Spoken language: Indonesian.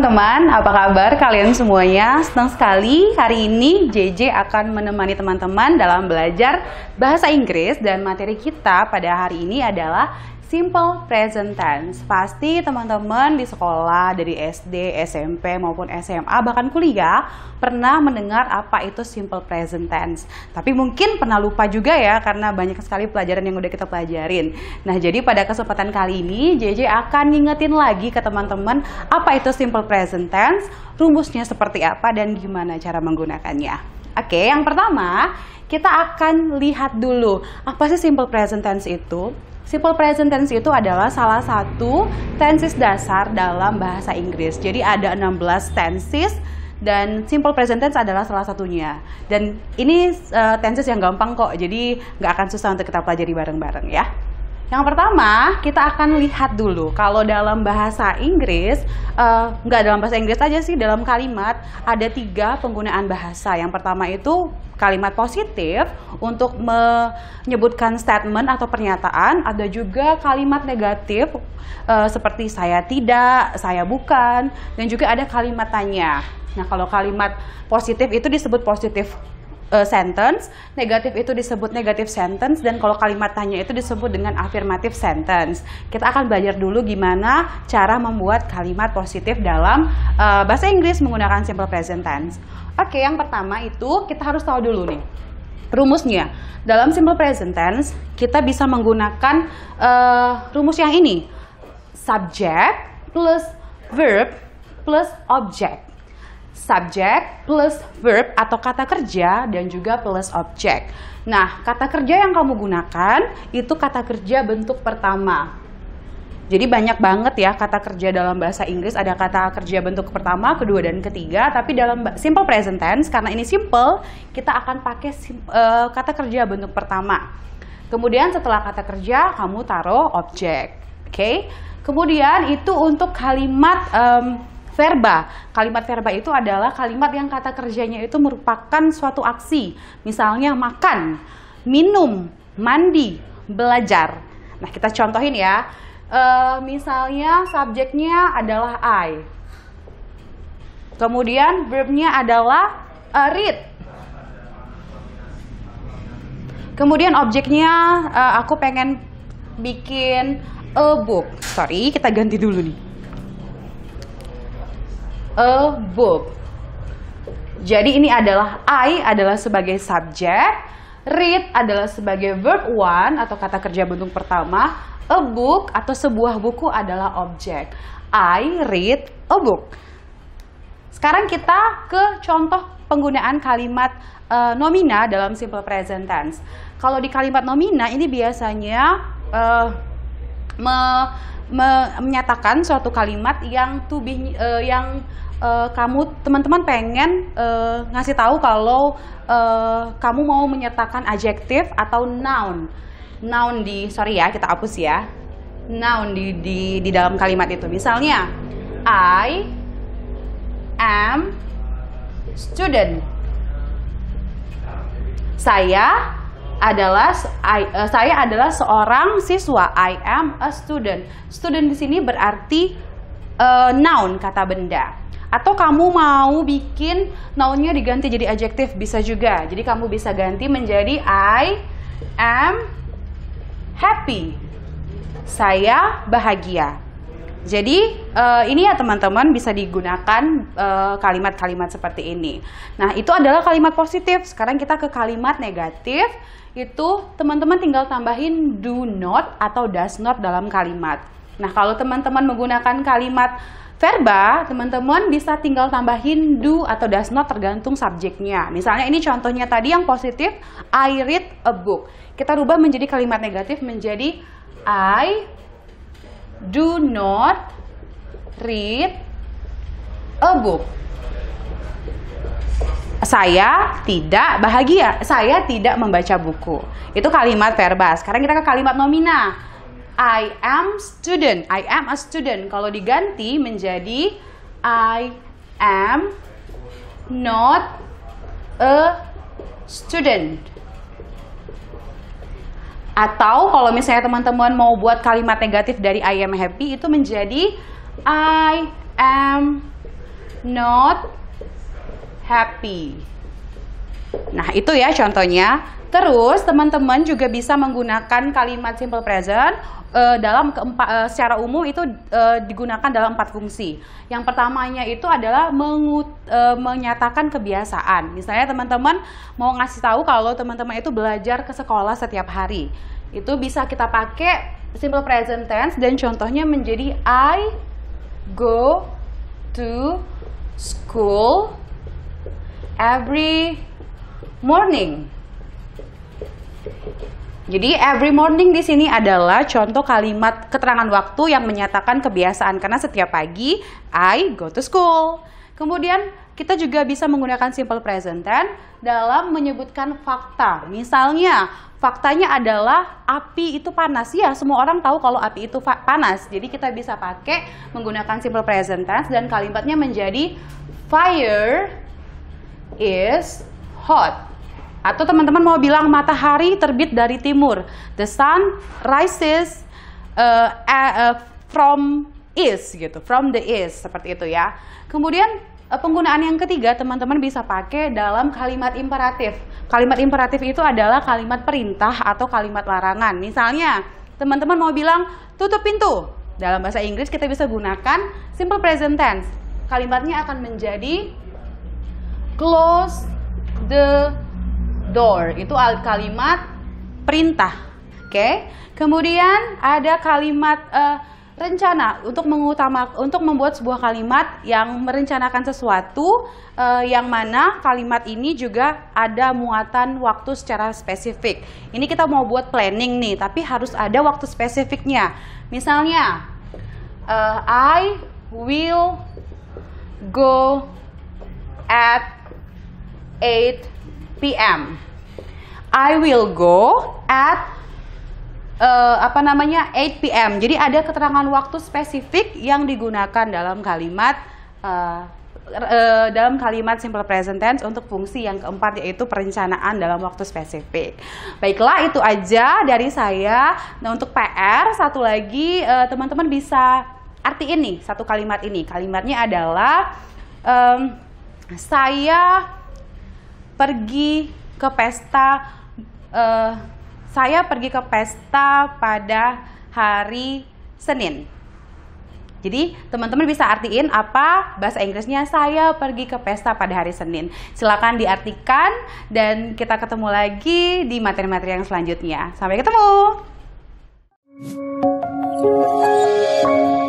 teman-teman, apa kabar kalian semuanya? Senang sekali hari ini JJ akan menemani teman-teman dalam belajar bahasa Inggris dan materi kita pada hari ini adalah simple present tense. Pasti teman-teman di sekolah dari SD, SMP maupun SMA bahkan kuliah pernah mendengar apa itu simple present tense. Tapi mungkin pernah lupa juga ya karena banyak sekali pelajaran yang udah kita pelajarin. Nah, jadi pada kesempatan kali ini JJ akan ngingetin lagi ke teman-teman apa itu simple present tense, rumusnya seperti apa dan gimana cara menggunakannya. Oke, yang pertama kita akan lihat dulu apa sih simple present tense itu. Simple present tense itu adalah salah satu tenses dasar dalam bahasa Inggris. Jadi ada 16 tenses dan simple present tense adalah salah satunya. Dan ini uh, tenses yang gampang kok, jadi nggak akan susah untuk kita pelajari bareng-bareng ya. Yang pertama, kita akan lihat dulu kalau dalam bahasa Inggris, uh, nggak dalam bahasa Inggris aja sih, dalam kalimat ada tiga penggunaan bahasa. Yang pertama itu kalimat positif untuk menyebutkan statement atau pernyataan. Ada juga kalimat negatif uh, seperti saya tidak, saya bukan, dan juga ada kalimat tanya. Nah, kalau kalimat positif itu disebut positif uh, sentence, negatif itu disebut negatif sentence dan kalau kalimat tanya itu disebut dengan affirmative sentence. Kita akan belajar dulu gimana cara membuat kalimat positif dalam uh, bahasa Inggris menggunakan simple present tense. Oke, yang pertama itu kita harus tahu dulu nih rumusnya. Dalam simple present tense, kita bisa menggunakan uh, rumus yang ini. Subject plus verb plus object subject plus verb atau kata kerja dan juga plus objek. Nah, kata kerja yang kamu gunakan itu kata kerja bentuk pertama. Jadi banyak banget ya kata kerja dalam bahasa Inggris ada kata kerja bentuk pertama, kedua dan ketiga, tapi dalam simple present tense karena ini simple, kita akan pakai eh, kata kerja bentuk pertama. Kemudian setelah kata kerja kamu taruh objek. Oke. Okay? Kemudian itu untuk kalimat um, verba. Kalimat verba itu adalah kalimat yang kata kerjanya itu merupakan suatu aksi. Misalnya makan, minum, mandi, belajar. Nah, kita contohin ya. E, misalnya subjeknya adalah I. Kemudian verbnya adalah uh, read. Kemudian objeknya uh, aku pengen bikin a book. Sorry, kita ganti dulu nih a book. Jadi ini adalah I adalah sebagai subjek, read adalah sebagai verb one atau kata kerja bentuk pertama, a book atau sebuah buku adalah objek. I read a book. Sekarang kita ke contoh penggunaan kalimat uh, nomina dalam simple present tense. Kalau di kalimat nomina ini biasanya uh, me, me, menyatakan suatu kalimat yang tuh eh, uh, yang uh, kamu teman-teman pengen uh, ngasih tahu kalau uh, kamu mau menyatakan adjektif atau noun. Noun di sorry ya, kita hapus ya. Noun di di di dalam kalimat itu. Misalnya I am student. Saya adalah I, uh, saya adalah seorang siswa. I am a student. Student di sini berarti uh, noun kata benda. Atau kamu mau bikin nounnya diganti jadi adjektif bisa juga. Jadi kamu bisa ganti menjadi I am happy. Saya bahagia. Jadi uh, ini ya teman-teman bisa digunakan eh, kalimat-kalimat uh, seperti ini. Nah itu adalah kalimat positif. Sekarang kita ke kalimat negatif. Itu teman-teman tinggal tambahin do not atau does not dalam kalimat. Nah kalau teman-teman menggunakan kalimat verba, teman-teman bisa tinggal tambahin do atau does not tergantung subjeknya. Misalnya ini contohnya tadi yang positif, I read a book. Kita rubah menjadi kalimat negatif menjadi I do not read a book. Saya tidak bahagia. Saya tidak membaca buku. Itu kalimat verba. Sekarang kita ke kalimat nomina. I am student. I am a student. Kalau diganti menjadi I am not a student. Atau kalau misalnya teman-teman mau buat kalimat negatif dari I am happy itu menjadi I am not happy. Nah, itu ya contohnya. Terus teman-teman juga bisa menggunakan kalimat simple present uh, dalam keempat uh, secara umum itu uh, digunakan dalam empat fungsi. Yang pertamanya itu adalah mengut, uh, menyatakan kebiasaan. Misalnya teman-teman mau ngasih tahu kalau teman-teman itu belajar ke sekolah setiap hari. Itu bisa kita pakai simple present tense dan contohnya menjadi I go to school every morning. Jadi every morning di sini adalah contoh kalimat keterangan waktu yang menyatakan kebiasaan karena setiap pagi I go to school. Kemudian kita juga bisa menggunakan simple present tense dalam menyebutkan fakta. Misalnya, faktanya adalah api itu panas. Ya, semua orang tahu kalau api itu panas. Jadi kita bisa pakai menggunakan simple present tense dan kalimatnya menjadi fire is hot. Atau teman-teman mau bilang matahari terbit dari timur. The sun rises uh, uh, from east gitu, from the east seperti itu ya. Kemudian uh, penggunaan yang ketiga teman-teman bisa pakai dalam kalimat imperatif. Kalimat imperatif itu adalah kalimat perintah atau kalimat larangan. Misalnya, teman-teman mau bilang tutup pintu. Dalam bahasa Inggris kita bisa gunakan simple present tense. Kalimatnya akan menjadi close the door itu kalimat perintah. Oke. Okay? Kemudian ada kalimat uh, rencana untuk mengutama untuk membuat sebuah kalimat yang merencanakan sesuatu uh, yang mana kalimat ini juga ada muatan waktu secara spesifik. Ini kita mau buat planning nih, tapi harus ada waktu spesifiknya. Misalnya, uh, I will go at 8 p.m. I will go at uh, apa namanya 8 p.m. Jadi ada keterangan waktu spesifik yang digunakan dalam kalimat uh, uh, dalam kalimat simple present tense untuk fungsi yang keempat yaitu perencanaan dalam waktu spesifik. Baiklah itu aja dari saya. Nah untuk PR satu lagi teman-teman uh, bisa arti ini satu kalimat ini. Kalimatnya adalah um, saya pergi ke pesta uh, saya pergi ke pesta pada hari Senin. Jadi teman-teman bisa artiin apa bahasa Inggrisnya saya pergi ke pesta pada hari Senin. Silakan diartikan dan kita ketemu lagi di materi-materi yang selanjutnya. Sampai ketemu.